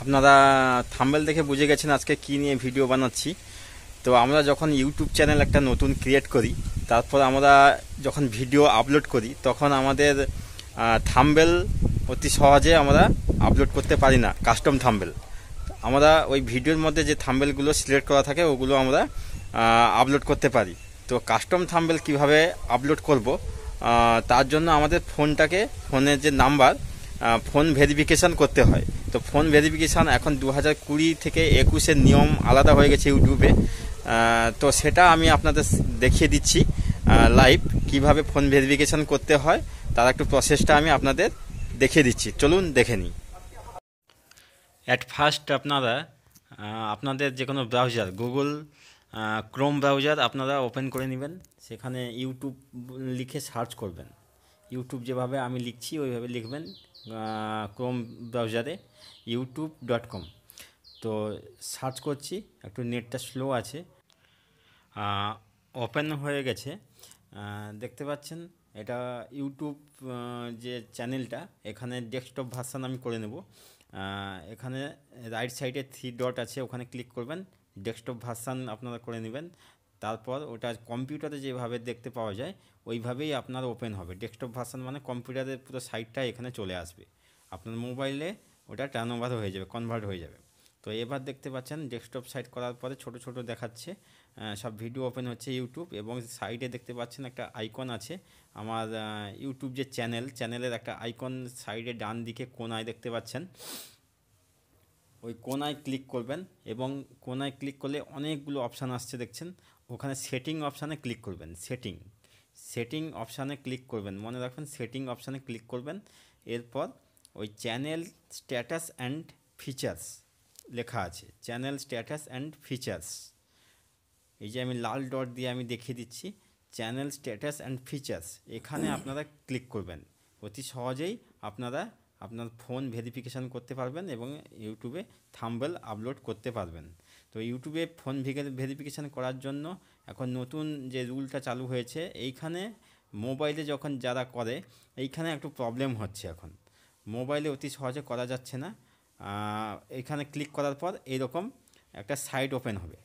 আপনারা থাম্বেল দেখে বুঝে গেছেন আজকে কি নিয়ে ভিডিও বানাচ্ছি তো আমরা যখন ইউটিউব চ্যানেল একটা নতুন ক্রিয়েট করি তারপর আমরা যখন ভিডিও আপলোড করি তখন আমাদের থাম্বেল অতি সহজে আমরা আপলোড করতে পারি না কাস্টম থাম্বেল আমরা ওই ভিডিওর মধ্যে যে থাম্বেলগুলো সিলেক্ট করা থাকে ওগুলো আমরা আপলোড করতে পারি তো কাস্টম থাম্বেল কিভাবে আপলোড করব তার জন্য আমাদের ফোনটাকে ফোনের যে নাম্বার ফোন ভেরিফিকেশান করতে হয় তো ফোন ভেরিফিকেশান এখন দু হাজার কুড়ি থেকে একুশের নিয়ম আলাদা হয়ে গেছে ইউটিউবে তো সেটা আমি আপনাদের দেখিয়ে দিচ্ছি লাইভ কিভাবে ফোন ভেরিফিকেশান করতে হয় তার একটু প্রসেসটা আমি আপনাদের দেখিয়ে দিচ্ছি চলুন দেখে নিই অ্যাট ফার্স্ট আপনারা আপনাদের যে কোনো ব্রাউজার গুগল ক্রোম ব্রাউজার আপনারা ওপেন করে নেবেন সেখানে ইউটিউব লিখে সার্চ করবেন ইউটিউব যেভাবে আমি লিখছি ওইভাবে লিখবেন ক্রোম ব্রাউজারে ইউটিউব ডট কম তো সার্চ করছি একটু নেটটা স্লো আছে ওপেন হয়ে গেছে দেখতে পাচ্ছেন এটা ইউটিউব যে চ্যানেলটা এখানে ডেস্কটপ ভার্সান আমি করে নেব এখানে রাইট সাইডে থ্রি ডট আছে ওখানে ক্লিক করবেন ডেস্কটপ ভার্সান আপনারা করে নেবেন তারপর ওটা কম্পিউটারে যেভাবে দেখতে পাওয়া যায় ওইভাবেই আপনার ওপেন হবে ডেস্কটপ ভার্সন মানে কম্পিউটারের পুরো সাইটটা এখানে চলে আসবে আপনার মোবাইলে ওটা টার্ন ওভার হয়ে যাবে কনভার্ট হয়ে যাবে তো এবার দেখতে পাচ্ছেন ডেস্কটপ সাইট করার পরে ছোট ছোট দেখাচ্ছে সব ভিডিও ওপেন হচ্ছে ইউটিউব এবং সাইডে দেখতে পাচ্ছেন একটা আইকন আছে আমার ইউটিউব যে চ্যানেল চ্যানেলের একটা আইকন সাইডে ডান দিকে কোনায় দেখতে পাচ্ছেন ওই কোনায় ক্লিক করবেন এবং কোনায় ক্লিক করলে অনেকগুলো অপশান আসছে দেখছেন ওখানে সেটিং অপশানে ক্লিক করবেন সেটিং সেটিং অপশানে ক্লিক করবেন মনে রাখবেন সেটিং অপশানে ক্লিক করবেন এরপর ওই চ্যানেল স্ট্যাটাস অ্যান্ড ফিচার্স লেখা আছে চ্যানেল স্ট্যাটাস অ্যান্ড ফিচার্স এই যে আমি লাল ডট দিয়ে আমি দেখিয়ে দিচ্ছি চ্যানেল স্ট্যাটাস অ্যান্ড ফিচার্স এখানে আপনারা ক্লিক করবেন অতি সহজেই আপনারা আপনার ফোন ভেরিফিকেশান করতে পারবেন এবং ইউটিউবে থাম্বেল আপলোড করতে পারবেন তো ইউটিউবে ফোন ভেরিফিকেশান করার জন্য এখন নতুন যে রুলটা চালু হয়েছে এইখানে মোবাইলে যখন যারা করে এইখানে একটু প্রবলেম হচ্ছে এখন মোবাইলে অতি সহজে করা যাচ্ছে না এখানে ক্লিক করার পর এইরকম একটা সাইট ওপেন হবে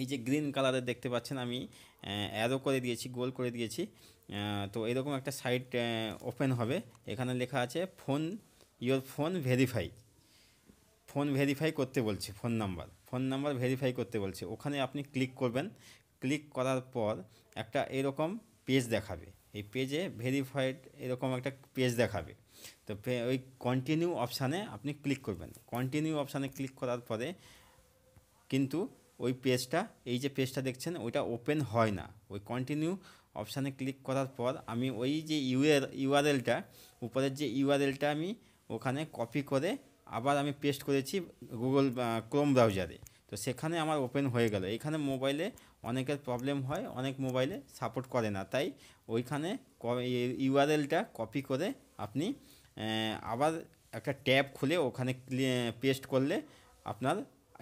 এই যে গ্রিন কালারের দেখতে পাচ্ছেন আমি অ্যারো করে দিয়েছি গোল করে দিয়েছি তো এরকম একটা সাইট ওপেন হবে এখানে লেখা আছে phone your phone verify phone verify করতে বলছে phone number phone number verify করতে বলছে ওখানে আপনি ক্লিক করবেন ক্লিক করার পর একটা এরকম পেজ দেখাবে এই পেজে ভেরিফাইড এরকম একটা পেজ দেখাবে তো ওই কন্টিনিউ অপশানে আপনি ক্লিক করবেন কন্টিনিউ অপশানে ক্লিক করার পরে কিন্তু ওই পেজটা এই যে পেজটা দেখছেন ওইটা ওপেন হয় না ওই কন্টিনিউ অপশানে ক্লিক করার পর আমি ওই যে ইউআর ইউআরএলটা উপরের যে ইউআরএলটা আমি ওখানে কপি করে আবার আমি পেস্ট করেছি গুগল ক্রোম ব্রাউজারে তো সেখানে আমার ওপেন হয়ে গেল এখানে মোবাইলে অনেকের প্রবলেম হয় অনেক মোবাইলে সাপোর্ট করে না তাই ওইখানে ইউআরএলটা কপি করে আপনি আবার একটা ট্যাব খুলে ওখানে পেস্ট করলে আপনার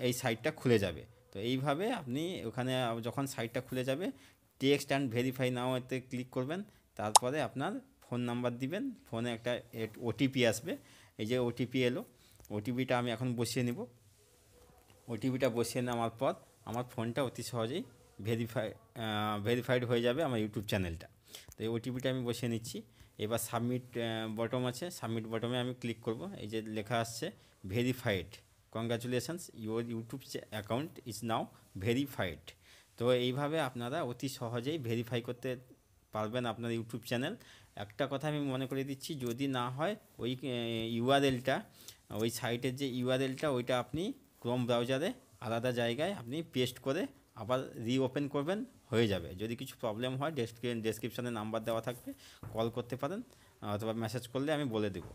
এই সাইটটা খুলে যাবে তো এইভাবে আপনি ওখানে যখন সাইটটা খুলে যাবে টেক্সট অ্যান্ড ভেরিফাই নাও এতে ক্লিক করবেন তারপরে আপনার ফোন নাম্বার দিবেন ফোনে একটা ওটিপি আসবে এই যে ওটিপি এলো ওটিপিটা আমি এখন বসিয়ে নেব ওটিপিটা বসিয়ে নেওয়ার পর আমার ফোনটা অতি সহজেই ভেরিফাই ভেরিফাইড হয়ে যাবে আমার ইউটিউব চ্যানেলটা তো এই ওটিপিটা আমি বসিয়ে নিচ্ছি এবার সাবমিট বটম আছে সাবমিট বটমে আমি ক্লিক করব এই যে লেখা আসছে verified congratulations your YouTube account is now verified তো এইভাবে আপনারা অতি সহজেই ভেরিফাই করতে পারবেন আপনার ইউটিউব চ্যানেল একটা কথা আমি মনে করে দিচ্ছি যদি না হয় ওই ইউআরএলটা ওই সাইটের যে ইউআরএলটা ওইটা আপনি ক্রোম ব্রাউজারে আলাদা জায়গায় আপনি পেস্ট করে আবার রিওপেন করবেন হয়ে যাবে যদি কিছু প্রবলেম হয় ডেসক্রিপশন ডেসক্রিপশানে নাম্বার দেওয়া থাকবে কল করতে পারেন অথবা মেসেজ করলে আমি বলে দেব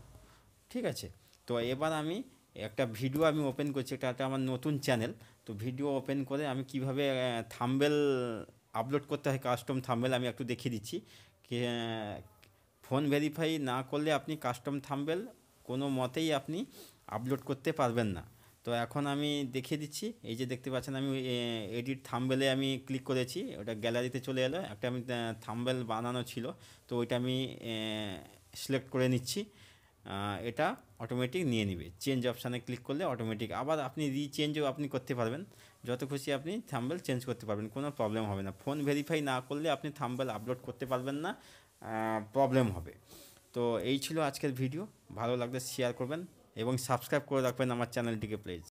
ঠিক আছে তো এবার আমি একটা ভিডিও আমি ওপেন করছি এটা একটা আমার নতুন চ্যানেল তো ভিডিও ওপেন করে আমি কিভাবে থাম্বেল আপলোড করতে হয় কাস্টম থাম্বেল আমি একটু দেখিয়ে দিচ্ছি ফোন ভেরিফাই না করলে আপনি কাস্টম থাম্বেল কোনো মতেই আপনি আপলোড করতে পারবেন না তো এখন আমি দেখিয়ে দিচ্ছি এই যে দেখতে পাচ্ছেন আমি এডিট থাম্বেলে আমি ক্লিক করেছি ওটা গ্যালারিতে চলে এলো একটা আমি থাম্বেল বানানো ছিল তো ওইটা আমি সিলেক্ট করে নিচ্ছি এটা অটোমেটিক নিয়ে নেবে চেঞ্জ অপশানে ক্লিক করলে অটোমেটিক আবার আপনি রিচেঞ্জও আপনি করতে পারবেন যত খুশি আপনি থাম্বেল চেঞ্জ করতে পারবেন কোনো প্রবলেম হবে না ফোন ভেরিফাই না করলে আপনি থাম্বেল আপলোড করতে পারবেন না প্রবলেম হবে তো এই ছিল আজকের ভিডিও ভালো লাগলে শেয়ার করবেন এবং সাবস্ক্রাইব করে রাখবেন আমার চ্যানেলটিকে প্লিজ